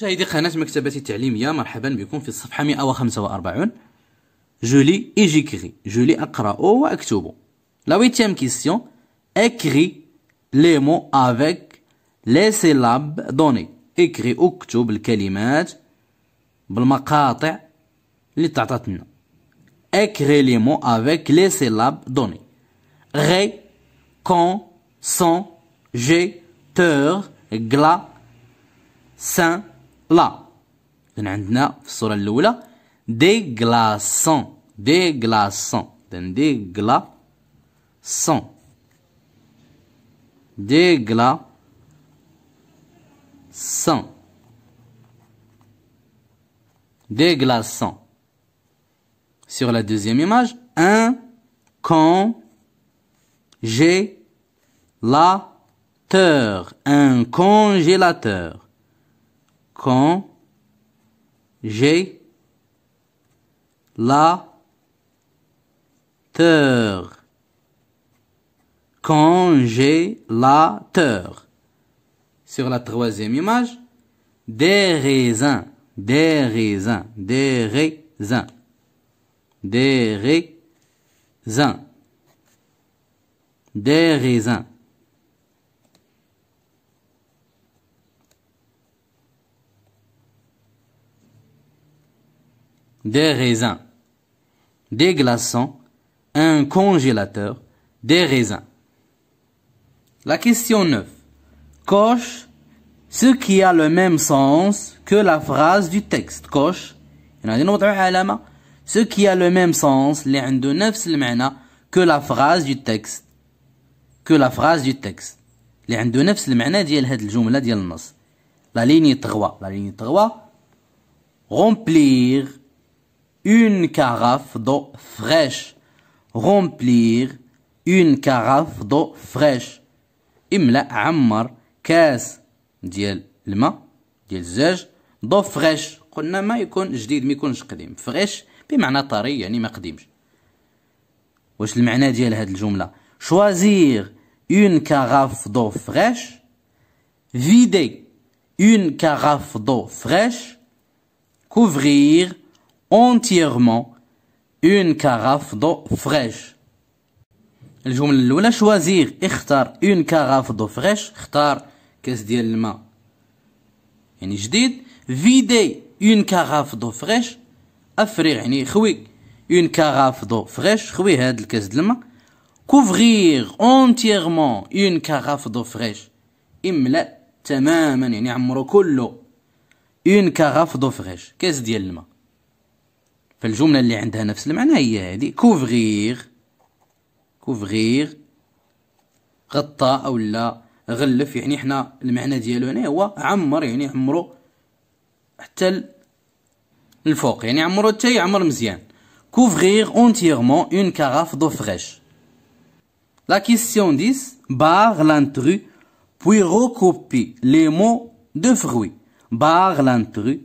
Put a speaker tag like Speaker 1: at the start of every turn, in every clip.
Speaker 1: مشاهدي قناة مكتبتي التعليمية مرحبا بكم في الصفحة 145 جولي جيكري جولي أقرأ وأكتب لا ويتيام كيستيون أكري لي مو أفيك لي سيلاب دوني اكري اكتب الكلمات بالمقاطع اللي تعطات لنا اكري لي مو افيك لي سيلاب دوني غي كون سون جي تور غلا سان là, donc nous avons sur la première, déglaçant, déglaçant, donc déglacant, déglacant, déglaçant. Sur la deuxième image, un congélateur, un congélateur quand j'ai la terre. Quand j'ai la terre. Sur la troisième image, des raisins, des raisins, des raisins, des raisins, des raisins. des raisins, des glaçons, un congélateur, des raisins. La question 9. Coche ce qui a le même sens que la phrase du texte. Coche. Hein, ce qui a le même sens, que la phrase du texte. Que la phrase du texte. Les de neuf semaines, la ligne trois. La ligne trois. 3 La ligne 3 remplir une carafe d'eau fraîche remplir une carafe d'eau fraîche املأ عمر كاس ديال الماء ديال الزاج دو فريش قلنا ما يكون جديد ما يكونش قديم فريش بمعنى طري يعني ما قديمش واش المعنى ديال هاد الجمله شوازير اون كاراف دو فريش فيدي اون كاراف دو فريش كوفرير entièrement une carafe d'eau fraîche الجملة الأولى شوازير اختار اون كاغاف دو فريش اختار كاس ديال الماء يعني جديد فيدي اون كاغاف دو فريش افريغ يعني خوي اون كاغاف دو فريش خوي هاد الكاس د الماء كوفغيغ اونتيغمون اون كاغاف دو فريش املا تماما يعني عمرو كله اون كاغاف دو فريش كاس ديال الماء فالجملة اللي عندها نفس المعنى هي هذه كوفغيغ كوفغيغ غطى أو لا غلف يعني حنا المعنى ديالو هنا هو عمر يعني عمرو حتى الفوق يعني عمرو حتى يعمر مزيان كوفغيغ اونتيغمون اون carafe دو فغيش لا كيسيون 10 barre لانترو بوي روكوبي لي مو دو fruits. barre لانترو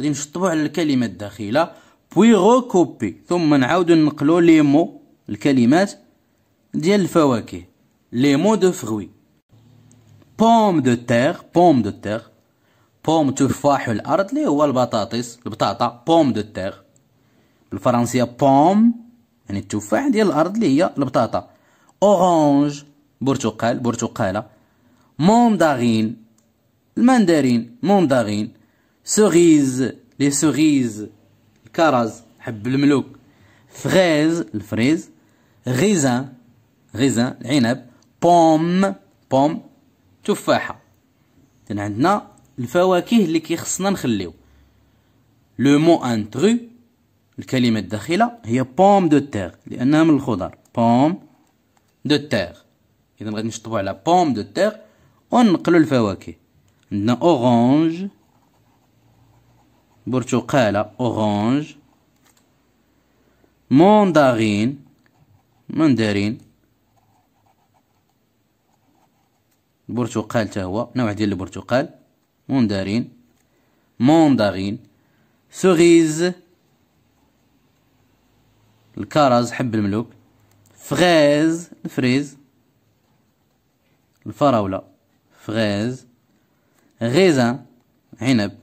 Speaker 1: غادي نشطبو على الكلمه الداخله ويغوكوبي ثم نعاودو نقلو ليمو الكلمات ديال الفواكه لي مو دو فغوي بوم دو تيغ بوم دو تيغ بوم تفاح الارض اللي هو البطاطس البطاطا بوم دو تيغ بالفرنسيه بوم يعني التفاح ديال الارض اللي هي البطاطا اورانج برتقال برتقاله مونداغين الماندارين مونداغين سوريز لي سوريز كراز حب الملوك فغيز الفريز غيزان غيزان العنب بوم بوم تفاحة إذن عندنا الفواكه اللي كيخصنا نخليو لو مو انترو الكلمة الداخلة هي بوم دو تيغ لأنها من الخضر بوم دو تيغ إذا غادي نشطبو على بوم دو تيغ ونقلو الفواكه عندنا أورانج برتقالة أورانج موندارين مندارين برتقال تهوى نوع ديال البرتقال موندارين موندارين سوغيز الكرز حب الملوك فغاز الفريز الفراولة فغاز غيزان عنب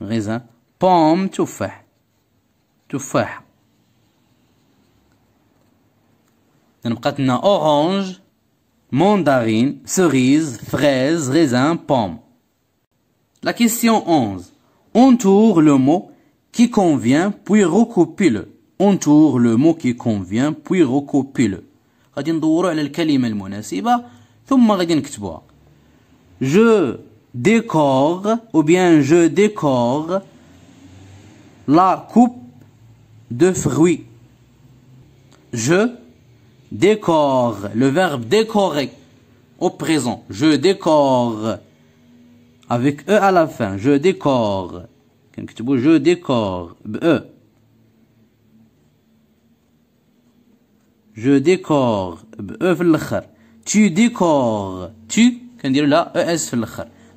Speaker 1: raisin. Pomme, tufah. Tufah. orange, mandarine, cerise, fraise, raisin, pomme. La question 11. Entoure le mot qui convient puis recopie-le. Entoure le mot qui convient puis recopie-le. غادي ندورو على الكلمة المناسبة ثم غادي نكتبوها. Je décore ou bien je décore la coupe de fruits. Je décore, le verbe décorer au présent. Je décore avec E à la fin. Je décore. Je décore. E. Je décore. E, e, tu décores. Tu. Quand dire là, ES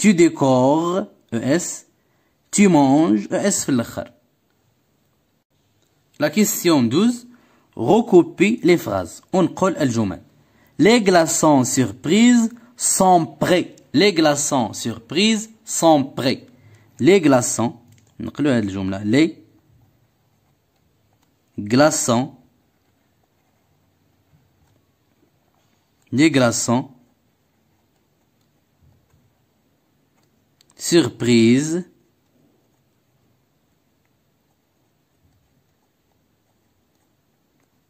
Speaker 1: tu décores, ES, tu manges, ES La question 12, recopie les phrases. On colle al Les glaçons surprises sont prêts. Les glaçons surprises sont prêts. Les glaçons, les glaçons, les glaçons surprise.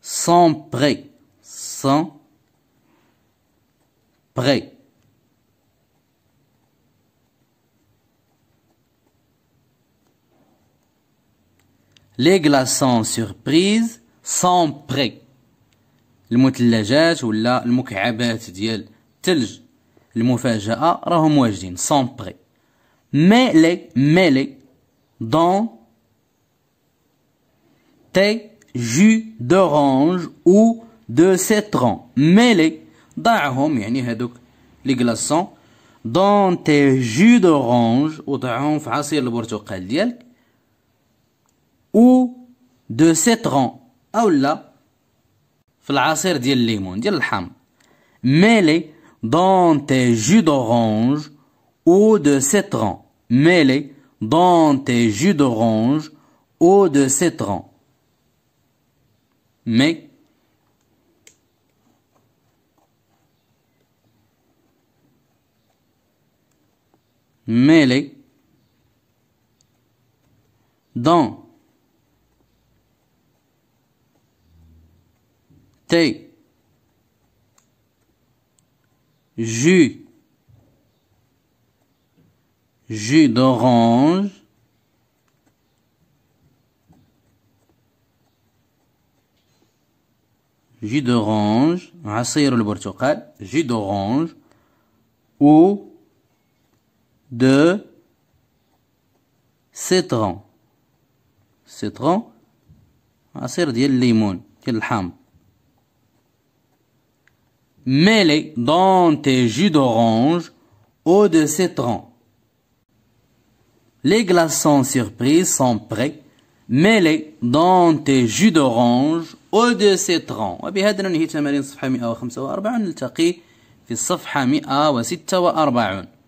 Speaker 1: sans prêt. sans prêt. les glaçons surprise. sans prêt. les moutons légères ou la de abritée, les tiges, les mûriers à racines, sans prêt. Mele mele dans tes jus d'orange ou de citron. Melek, da'hom, yani hadouk, les glaçons, dans tes jus d'orange ou da'hom f'asir le برتقال ديالك ou de citron ou là في limon, ديال الليمون ديال dans tes jus d'orange eau de citron mêlé dans tes jus d'orange, eau de citron. Mais mêlé dans tes jus jus d'orange, jus d'orange, le البرتقال, jus d'orange ou de citron. citron عصير ديال الليمون ديال الحامض. Mêlez dans tes jus d'orange ou de citron. Les glaçons surprises sont prêts. Mêlés dans tes jus d'orange ou de citron. وبهذا ننهي تمارين صفحة 145 نلتقي في الصفحة 146